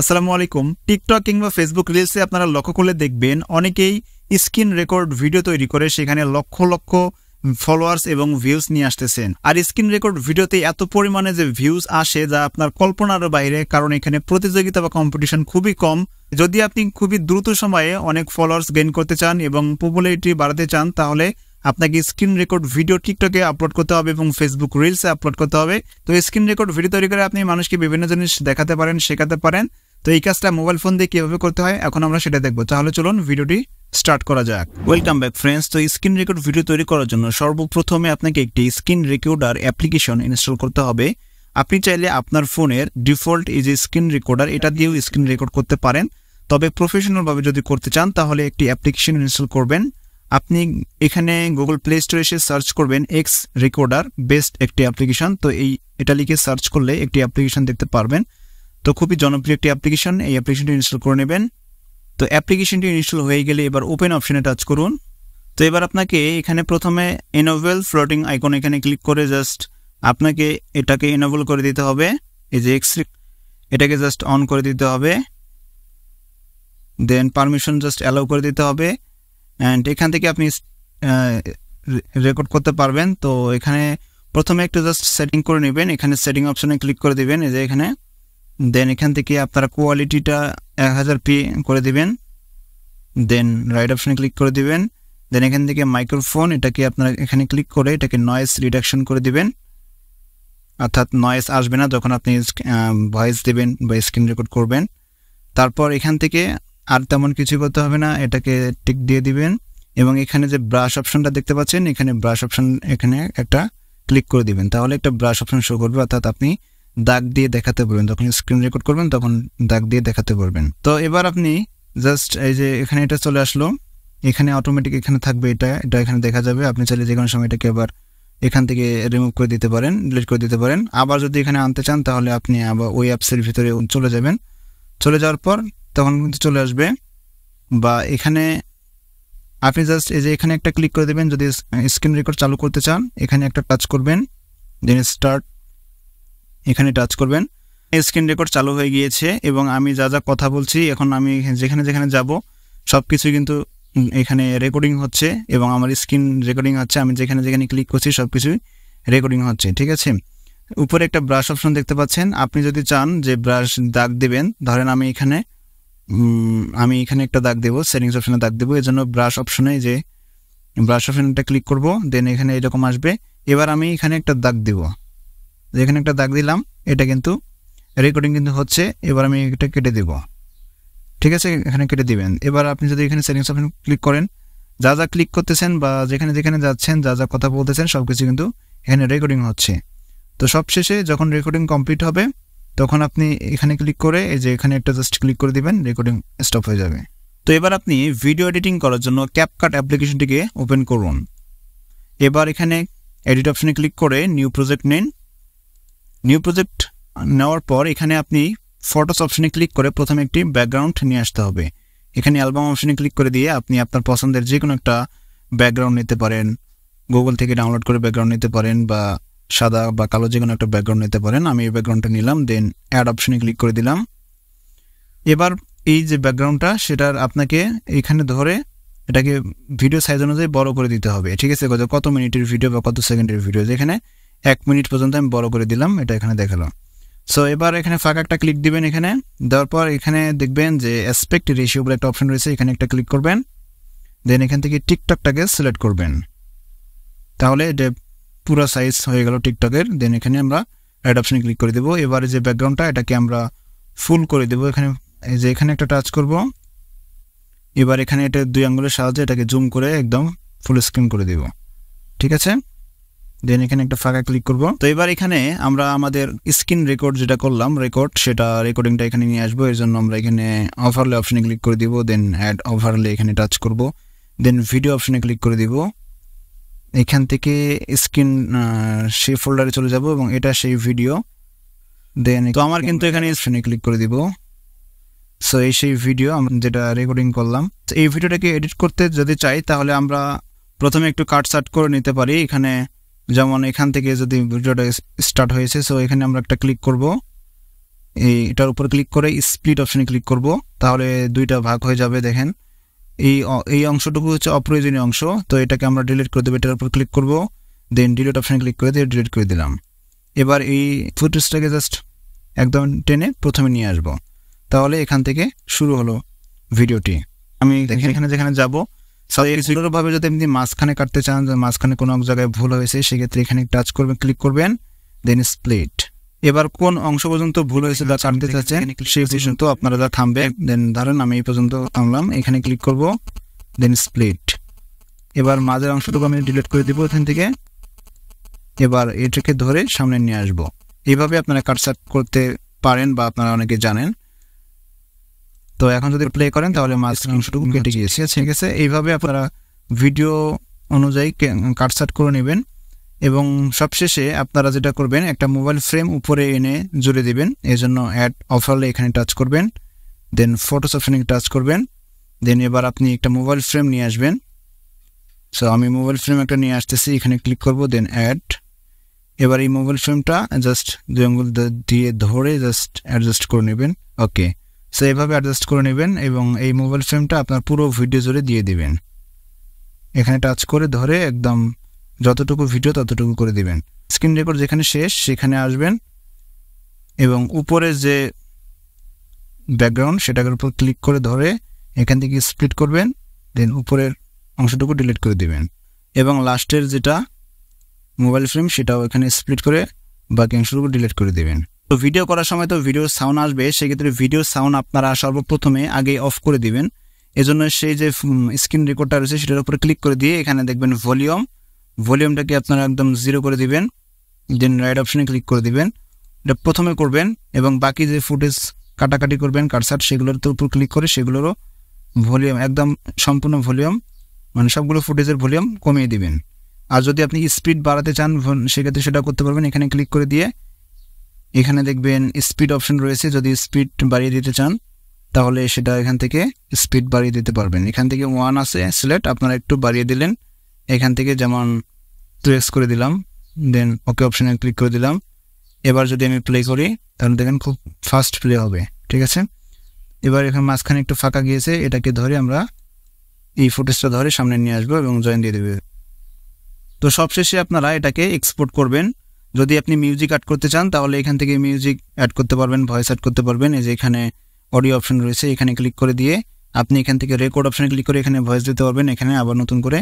আসসালামু আলাইকুম টিকটক কিংবা ফেসবুক রিলসে আপনারা লক্ষ্য করলে দেখবেন অনেকেই স্ক্রিন রেকর্ড ভিডিও তৈরি করে সেখানে লক্ষ লক্ষ ফলোয়ার্স এবং ভিউজ নিয়ে আসতেছেন আর স্ক্রিন রেকর্ড ভিডিওতে এত পরিমাণে যে ভিউজ আসে যা আপনার কল্পনার বাইরে কারণ এখানে প্রতিযোগিতা বা কম্পিটিশন খুবই কম যদি আপনি খুবই দ্রুত সময়ে অনেক ফলোয়ার্স গেইন করতে চান এবং পপুলারিটি বাড়াতে চান তাহলে আপনাকে স্ক্রিন রেকর্ড ভিডিও টিকটকে আপলোড করতে হবে এবং ফেসবুক রিলসে আপলোড করতে হবে তো স্ক্রিন রেকর্ড ভিডিও তৈরি করে আপনি মানুষকে বিভিন্ন জিনিস দেখাতে পারেন শেখাতে পারেন তো এই কাজটা মোবাইল ফোন দিয়ে কীভাবে করতে হয় এখন আমরা সেটা দেখবো তাহলে চলুন ভিডিওটি স্টার্ট করা যাক ওয়েলকাম ব্যাক ফ্রেন্ডস তো স্ক্রিন রেকর্ড ভিডিও তৈরি করার জন্য সর্বপ্রথমে আপনাকে একটি স্ক্রিন রেকর্ডার অ্যাপ্লিকেশন ইনস্টল করতে হবে আপনি চাইলে আপনার ফোনের ডিফল্ট এই যে স্ক্রিন রেকর্ডার এটা দিয়েও স্ক্রিন রেকর্ড করতে পারেন তবে প্রফেশনালভাবে যদি করতে চান তাহলে একটি অ্যাপ্লিকেশন ইনস্টল করবেন আপনি এখানে গুগল প্লে স্টোরে এসে সার্চ করবেন এক্স রেকর্ডার বেস্ট একটি অ্যাপ্লিকেশন তো এই এটা লিখে সার্চ করলে একটি অ্যাপ্লিকেশন দেখতে পারবেন তো খুবই জনপ্রিয় একটি অ্যাপ্লিকেশন এই অ্যাপ্লিকেশনটি ইনস্টল করে নেবেন তো অ্যাপ্লিকেশনটি ইনস্টল হয়ে গেলে এবার ওপেন অপশনে টাচ করুন তো এবার আপনাকে এখানে প্রথমে এনোভেল ফ্লোটিং আইকন এখানে ক্লিক করে জাস্ট আপনাকে এটাকে এনোভেল করে দিতে হবে এই যে এক্স এটাকে জাস্ট অন করে দিতে হবে দেন পারমিশন জাস্ট অ্যালাউ করে দিতে হবে অ্যান্ড এখান থেকে আপনি রেকর্ড করতে পারবেন তো এখানে প্রথমে একটু জাস্ট সেটিং করে নেবেন এখানে সেটিং অপশনে ক্লিক করে দেবেন এই যে এখানে দেন এখান থেকে আপনারা কোয়ালিটিটা এক হাজার পি করে দিবেন দেন রাইট অপশানে ক্লিক করে দিবেন দেন এখান থেকে মাইক্রোফোন এটাকে আপনারা এখানে ক্লিক করে এটাকে নয়েস রিডাকশন করে দিবেন অর্থাৎ নয়েস আসবে না যখন আপনি ভয়েস দেবেন বা স্ক্রিন রেকর্ড করবেন তারপর এখান থেকে আর তেমন কিছু করতে হবে না এটাকে টিক দিয়ে দিবেন এবং এখানে যে ব্রাশ অপশনটা দেখতে পাচ্ছেন এখানে ব্রাশ অপশান এখানে একটা ক্লিক করে দিবেন তাহলে একটা ব্রাশ অপশন শো করবে অর্থাৎ আপনি দাগ দিয়ে দেখাতে বলবেন যখন স্ক্রিন রেকর্ড করবেন তখন দাগ দিয়ে দেখাতে বলবেন তো এবার আপনি জাস্ট এই যে এখানে এটা চলে আসলো এখানে অটোমেটিক এখানে থাকবে এটা এটা এখানে দেখা যাবে আপনি চাইলে যে কোনো সময় এটাকে আবার এখান থেকে রিমুভ করে দিতে পারেন ডিলিট করে দিতে পারেন আবার যদি এখানে আনতে চান তাহলে আপনি আবার ওই অ্যাপসের ভিতরে চলে যাবেন চলে যাওয়ার পর তখন কিন্তু চলে আসবে বা এখানে আপনি জাস্ট এই যে এখানে একটা ক্লিক করে দেবেন যদি স্ক্রিন রেকর্ড চালু করতে চান এখানে একটা টাচ করবেন দেন স্টার্ট এখানে টাচ করবেন স্ক্রিন রেকর্ড চালু হয়ে গিয়েছে এবং আমি যা যা কথা বলছি এখন আমি যেখানে যেখানে যাব সব কিছু কিন্তু এখানে রেকর্ডিং হচ্ছে এবং আমার স্ক্রিন রেকর্ডিং হচ্ছে আমি যেখানে যেখানে ক্লিক করছি সব কিছুই রেকর্ডিং হচ্ছে ঠিক আছে উপরে একটা ব্রাশ অপশন দেখতে পাচ্ছেন আপনি যদি চান যে ব্রাশ দাগ দেবেন ধরেন আমি এখানে আমি এখানে একটা দাগ দেবো সেটিংস অপশানে দাগ দেবো এজন্য ব্রাশ অপশনে যে ব্রাশ অপশানটা ক্লিক করব দেন এখানে এরকম আসবে এবার আমি এখানে একটা দাগ দেবো যেখানে একটা দাগ দিলাম এটা কিন্তু রেকর্ডিং কিন্তু হচ্ছে এবার আমি এটা কেটে দেব ঠিক আছে এখানে কেটে দিবেন এবার আপনি যদি এখানে সেটিংস অপশন ক্লিক করেন যা যা ক্লিক করতেছেন বা যেখানে যেখানে যাচ্ছেন যা যা কথা বলতেছেন সব কিছু কিন্তু এখানে রেকর্ডিং হচ্ছে তো সবশেষে যখন রেকর্ডিং কমপ্লিট হবে তখন আপনি এখানে ক্লিক করে এই যে এখানে একটা জাস্ট ক্লিক করে দিবেন রেকর্ডিং স্টপ হয়ে যাবে তো এবার আপনি ভিডিও এডিটিং করার জন্য ক্যাপকাট অ্যাপ্লিকেশনটিকে ওপেন করুন এবার এখানে এডিট অপশনে ক্লিক করে নিউ প্রজেক্ট নিন নিউ প্রজেক্ট নেওয়ার পর এখানে আপনি ফটোস অপশনে ক্লিক করে প্রথমে একটি ব্যাকগ্রাউন্ড নিয়ে আসতে হবে এখানে অ্যালবাম অপশনে ক্লিক করে দিয়ে আপনি আপনার পছন্দের যে কোনো একটা ব্যাকগ্রাউন্ড নিতে পারেন গুগল থেকে ডাউনলোড করে ব্যাকগ্রাউন্ড নিতে পারেন বা সাদা বা কালো যে কোনো একটা ব্যাকগ্রাউন্ড নিতে পারেন আমি এই ব্যাকগ্রাউন্ডটা নিলাম দেন অ্যাড অপশনে ক্লিক করে দিলাম এবার এই যে ব্যাকগ্রাউন্ডটা সেটার আপনাকে এখানে ধরে এটাকে ভিডিও সাইজ অনুযায়ী বড় করে দিতে হবে ঠিক আছে কত মিনিটের ভিডিও বা কত সেকেন্ডের ভিডিও যেখানে এক মিনিট পর্যন্ত আমি বড় করে দিলাম এটা এখানে দেখালাম সো এবার এখানে ফাঁকা একটা ক্লিক দিবেন এখানে দেওয়ার পর এখানে দেখবেন যে অ্যাসপেক্ট রেশিও বলে একটা অপশন রয়েছে এখানে একটা ক্লিক করবেন দেন এখান থেকে টিকটকটাকে সিলেক্ট করবেন তাহলে এটা পুরো সাইজ হয়ে গেল টিকটকের দেন এখানে আমরা অ্যাড অপশানে ক্লিক করে দেবো এবারে যে ব্যাকগ্রাউন্ডটা এটাকে আমরা ফুল করে দেবো এখানে এই যে এখানে একটা টাচ করব এবার এখানে এটা দুই আঙ্গুলের সাহায্যে এটাকে জুম করে একদম ফুল স্ক্রিন করে দেব ঠিক আছে দেন এখানে একটা ফাঁকা ক্লিক করব তো এবার এখানে আমরা আমাদের স্ক্রিন রেকর্ড যেটা করলাম রেকর্ড সেটা রেকর্ডিংটা এখানে নিয়ে আসবো এর জন্য আমরা এখানে অফারলে অপশনে ক্লিক করে দিব দেন অ্যাড অফারলে এখানে টাচ করব দেন ভিডিও অপশনে ক্লিক করে দিব এখান থেকে স্ক্রিন সে ফোল্ডারে চলে যাব এবং এটা সেই ভিডিও দেন তো আমার কিন্তু এখানে স্ক্রিনে ক্লিক করে দিব সো এই সেই ভিডিও আমরা যেটা রেকর্ডিং করলাম এই ভিডিওটাকে এডিট করতে যদি চাই তাহলে আমরা প্রথমে একটু কাট সাট করে নিতে পারি এখানে যেমন এখান থেকে যদি ভিডিওটা স্টার্ট হয়েছে সো এখানে আমরা একটা ক্লিক করব এই এটার উপর ক্লিক করে স্প্লিট অপশানে ক্লিক করব তাহলে দুইটা ভাগ হয়ে যাবে দেখেন এই এই অংশটুকু হচ্ছে অপ্রয়োজনীয় অংশ তো এটাকে আমরা ডিলিট করে দেবো এটার উপর ক্লিক করব দেন ডিলিট অপশানে ক্লিক করে দিয়ে ডিলিট করে দিলাম এবার এই ফুটেজটাকে জাস্ট একদম টেনে প্রথমে নিয়ে আসব তাহলে এখান থেকে শুরু হলো ভিডিওটি আমি এখানে যেখানে যাব সুন্দরভাবে যদি আপনি মাঝখানে কাটতে চান মাঝখানে কোনো এক জায়গায় ভুল হয়েছে সেক্ষেত্রে এখানে টাচ করবেন ক্লিক করবেন দেন স্প্লিট এবার কোন অংশ পর্যন্ত ভুল হয়েছে যা কাটতে চাচ্ছেন সেই পর্যন্ত আপনারা যা থামবে দেন ধরেন আমি এই পর্যন্ত থামলাম এখানে ক্লিক করব দেন স্প্লিট এবার মাঝের অংশটুকু আমি ডিলিট করে দেবো এখান থেকে এবার এটাকে ধরে সামনে নিয়ে আসবো এইভাবে আপনারা কাটসাট করতে পারেন বা আপনারা অনেকে জানেন তো এখন যদি প্লে করেন তাহলে মাঝখানে অংশটুকু কেটে গিয়েছে ঠিক আছে এইভাবে আপনারা ভিডিও অনুযায়ী কাটসাট করে নেবেন এবং সবশেষে আপনারা যেটা করবেন একটা মোবাইল ফ্রেম উপরে এনে জুড়ে দেবেন জন্য অ্যাড অফারলে এখানে টাচ করবেন দেন ফটো অপশানে টাচ করবেন দেন এবার আপনি একটা মোবাইল ফ্রেম নিয়ে আসবেন সো আমি মোবাইল ফ্রেম একটা নিয়ে আসতেছি এখানে ক্লিক করব দেন অ্যাড এবার এই মোবাইল ফ্রেমটা জাস্ট দুই আঙ্গুল দিয়ে ধরে জাস্ট অ্যাডজাস্ট করে নেবেন ওকে সো এভাবে অ্যাডজাস্ট করে নেবেন এবং এই মোবাইল ফ্রেমটা আপনার পুরো ভিডিও জুড়ে দিয়ে দিবেন এখানে টাচ করে ধরে একদম যতটুকু ভিডিও ততটুকু করে দিবেন স্ক্রিন রেকর্ড যেখানে শেষ সেখানে আসবেন এবং উপরে যে ব্যাকগ্রাউন্ড সেটার উপর ক্লিক করে ধরে এখান থেকে স্প্লিট করবেন দেন উপরের অংশটুকু ডিলিট করে দিবেন এবং লাস্টের যেটা মোবাইল ফ্রেম সেটাও এখানে স্প্লিট করে বাকি অংশটুকু ডিলিট করে দেবেন তো ভিডিও করার সময় তো ভিডিও সাউন্ড আসবে সেক্ষেত্রে ভিডিও সাউন্ড আপনারা সর্বপ্রথমে আগে অফ করে দিবেন এজন্য সেই যে স্ক্রিন রেকর্ডটা রয়েছে সেটার উপরে ক্লিক করে দিয়ে এখানে দেখবেন ভলিউম ভলিউমটাকে আপনারা একদম জিরো করে দিবেন দেন রাইট অপশানে ক্লিক করে দিবেন এটা প্রথমে করবেন এবং বাকি যে ফুটেজ কাটাকাটি করবেন কাটসাট সেগুলোর তো উপর ক্লিক করে সেগুলোরও ভলিউম একদম সম্পূর্ণ ভলিউম মানে সবগুলো ফুটেজের ভলিউম কমিয়ে দিবেন আর যদি আপনি স্পিড বাড়াতে চান সেক্ষেত্রে সেটা করতে পারবেন এখানে ক্লিক করে দিয়ে এখানে দেখবেন স্পিড অপশন রয়েছে যদি স্পিড বাড়িয়ে দিতে চান তাহলে সেটা এখান থেকে স্পিড বাড়িয়ে দিতে পারবেন এখান থেকে ওয়ান আছে সিলেক্ট আপনারা একটু বাড়িয়ে দিলেন এখান থেকে যেমন ট্রেস করে দিলাম দেন ওকে অপশানে ক্লিক করে দিলাম এবার যদি আমি প্লে করি তাহলে দেখেন খুব ফাস্ট প্লে হবে ঠিক আছে এবার এখানে মাঝখানে একটু ফাঁকা গিয়েছে এটাকে ধরে আমরা এই ফুটেজটা ধরে সামনে নিয়ে আসবো এবং জয়েন দিয়ে দেবে তো সবশেষে আপনারা এটাকে এক্সপোর্ট করবেন যদি আপনি মিউজিক অ্যাড করতে চান তাহলে এখান থেকে মিউজিক অ্যাড করতে পারবেন ভয়েস অ্যাড করতে পারবেন এই যে এখানে অডিও অপশন রয়েছে এখানে ক্লিক করে দিয়ে আপনি এখান থেকে রেকর্ড অপশানে ক্লিক করে এখানে ভয়েস দিতে পারবেন এখানে আবার নতুন করে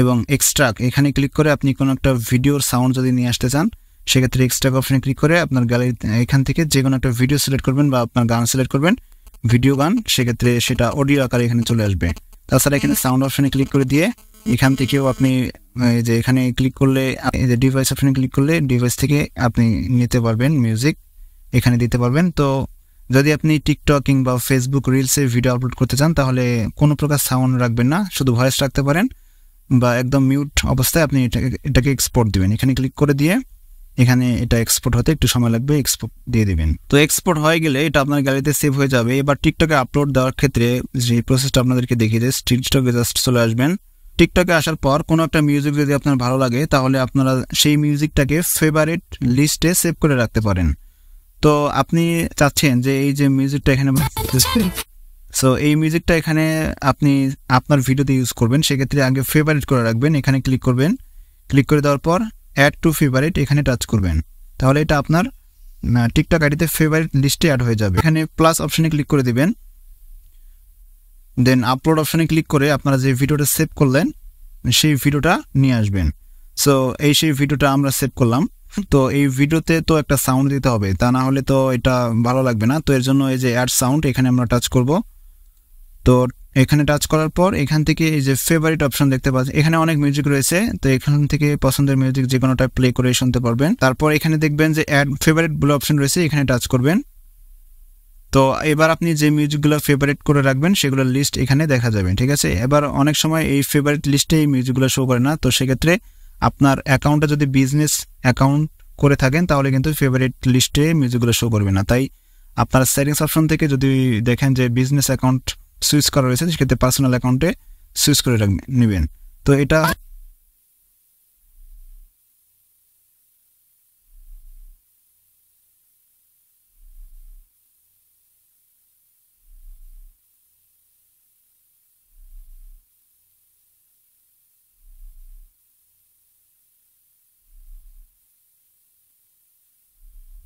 এবং এক্সট্রাক এখানে ক্লিক করে আপনি কোনো একটা ভিডিওর সাউন্ড যদি নিয়ে আসতে চান সেক্ষেত্রে এক্সট্রাক অপশানে ক্লিক করে আপনার গ্যালারি এখান থেকে যে কোনো একটা ভিডিও সিলেক্ট করবেন বা আপনার গান সিলেক্ট করবেন ভিডিও গান সেক্ষেত্রে সেটা অডিও আকারে এখানে চলে আসবে তাছাড়া এখানে সাউন্ড অপশানে ক্লিক করে দিয়ে এখান থেকেও আপনি এই যে এখানে ক্লিক করলে এই যে ডিভাইস অপশানে ক্লিক করলে ডিভাইস থেকে আপনি নিতে পারবেন মিউজিক এখানে দিতে পারবেন তো যদি আপনি টিকটক কিংবা ফেসবুক রিলসে ভিডিও আপলোড করতে চান তাহলে কোনো প্রকার সাউন্ড রাখবেন না শুধু ভয়েস রাখতে পারেন বা একদম মিউট অবস্থায় আপনি এটাকে এটাকে এক্সপোর্ট দিবেন এখানে ক্লিক করে দিয়ে এখানে এটা এক্সপোর্ট হতে একটু সময় লাগবে এক্সপোর্ট দিয়ে দেবেন তো এক্সপোর্ট হয়ে গেলে এটা আপনার গ্যালারিতে সেভ হয়ে যাবে এবার টিকটকে আপলোড দেওয়ার ক্ষেত্রে যে প্রসেসটা আপনাদেরকে দেখিয়ে দেয় টিকটকে জাস্ট চলে আসবেন টিকটকে আসার পর কোনো একটা মিউজিক যদি আপনার ভালো লাগে তাহলে আপনারা সেই মিউজিকটাকে ফেভারিট লিস্টে সেভ করে রাখতে পারেন তো আপনি চাচ্ছেন যে এই যে মিউজিকটা এখানে সো এই মিউজিকটা এখানে আপনি আপনার ভিডিওতে ইউজ করবেন সেক্ষেত্রে আগে ফেভারিট করে রাখবেন এখানে ক্লিক করবেন ক্লিক করে দেওয়ার পর অ্যাড টু ফেভারিট এখানে টাচ করবেন তাহলে এটা আপনার টিকটক আইডিতে ফেভারিট লিস্টে অ্যাড হয়ে যাবে এখানে প্লাস অপশানে ক্লিক করে দিবেন দেন আপলোড অপশানে ক্লিক করে আপনারা যে ভিডিওটা সেভ করলেন সেই ভিডিওটা নিয়ে আসবেন সো এই সেই ভিডিওটা আমরা সেভ করলাম তো এই ভিডিওতে তো একটা সাউন্ড দিতে হবে তা না হলে তো এটা ভালো লাগবে না তো এর জন্য এই যে অ্যাড সাউন্ড এখানে আমরা টাচ করব তো এখানে টাচ করার পর এখান থেকে এই যে ফেভারিট অপশন দেখতে পাচ্ছেন এখানে অনেক মিউজিক রয়েছে তো এখান থেকে পছন্দের মিউজিক যে কোনোটা প্লে করে শুনতে পারবেন তারপর এখানে দেখবেন যে অ্যাড ফেভারিট বলে অপশন রয়েছে এখানে টাচ করবেন তো এবার আপনি যে মিউজিকগুলো ফেভারিট করে রাখবেন সেগুলোর লিস্ট এখানে দেখা যাবে ঠিক আছে এবার অনেক সময় এই ফেভারিট লিস্টে এই মিউজিকগুলো শো করে না তো সেক্ষেত্রে আপনার অ্যাকাউন্টে যদি বিজনেস অ্যাকাউন্ট করে থাকেন তাহলে কিন্তু ফেভারিট লিস্টে মিউজিকগুলো শো করবে না তাই আপনার সেভিংস অপশন থেকে যদি দেখেন যে বিজনেস অ্যাকাউন্ট সুইচ করা রয়েছে সেক্ষেত্রে পার্সোনাল অ্যাকাউন্টে সুইচ করে রাখবেন নেবেন তো এটা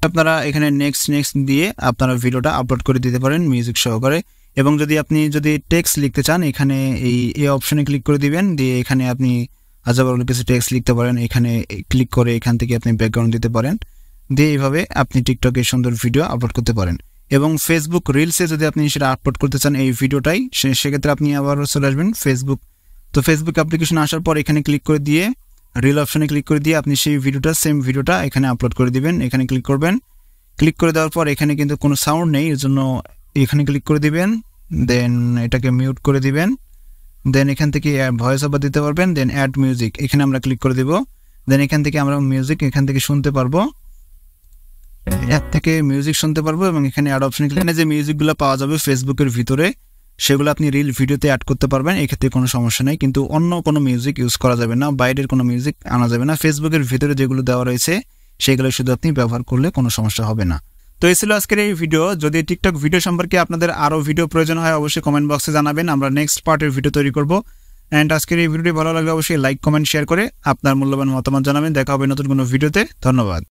আপনারা এখানে নেক্সট নেক্সট দিয়ে আপনারা ভিডিওটা আপলোড করে দিতে পারেন মিউজিক সহকারে এবং যদি আপনি যদি টেক্সট লিখতে চান এখানে এই এ অপশনে ক্লিক করে দিবেন দিয়ে এখানে আপনি আজাবারগুলো কিছু টেক্সট লিখতে পারেন এখানে ক্লিক করে এখান থেকে আপনি ব্যাকগ্রাউন্ড দিতে পারেন দিয়ে এইভাবে আপনি টিকটকে সুন্দর ভিডিও আপলোড করতে পারেন এবং ফেসবুক রিলসে যদি আপনি সেটা আপলোড করতে চান এই ভিডিওটাই সেক্ষেত্রে আপনি আবারও চলে আসবেন ফেসবুক তো ফেসবুক অ্যাপ্লিকেশন আসার পর এখানে ক্লিক করে দিয়ে রিল অপশানে ক্লিক করে দিয়ে আপনি সেই ভিডিওটা সেম ভিডিওটা এখানে আপলোড করে দিবেন এখানে ক্লিক করবেন ক্লিক করে দেওয়ার পর এখানে কিন্তু কোনো সাউন্ড নেই এর জন্য এখানে ক্লিক করে দিবেন দেন এটাকে মিউট করে দিবেন দেন এখান থেকে ভয়েস ওভার দিতে পারবেন দেন অ্যাড মিউজিক এখানে আমরা ক্লিক করে দিব দেন এখান থেকে আমরা মিউজিক এখান থেকে শুনতে পারবো অ্যাপ থেকে মিউজিক শুনতে পারবো এবং এখানে অ্যাড অপশন এখানে যে মিউজিকগুলো পাওয়া যাবে ফেসবুকের ভিতরে সেগুলো আপনি রিল ভিডিওতে অ্যাড করতে পারবেন এক্ষেত্রে কোনো সমস্যা নেই কিন্তু অন্য কোনো মিউজিক ইউজ করা যাবে না বাইরের কোনো মিউজিক আনা যাবে না ফেসবুকের ভিতরে যেগুলো দেওয়া রয়েছে সেগুলো শুধু আপনি ব্যবহার করলে কোনো সমস্যা হবে না তো এই ছিল আজকের এই ভিডিও যদি টিকটক ভিডিও সম্পর্কে আপনাদের আরও ভিডিও প্রয়োজন হয় অবশ্যই কমেন্ট বক্সে জানাবেন আমরা নেক্সট পার্টের ভিডিও তৈরি করব অ্যান্ড আজকের এই ভিডিওটি ভালো লাগলে অবশ্যই লাইক কমেন্ট শেয়ার করে আপনার মূল্যবান মতামত জানাবেন দেখা হবে নতুন কোনো ভিডিওতে ধন্যবাদ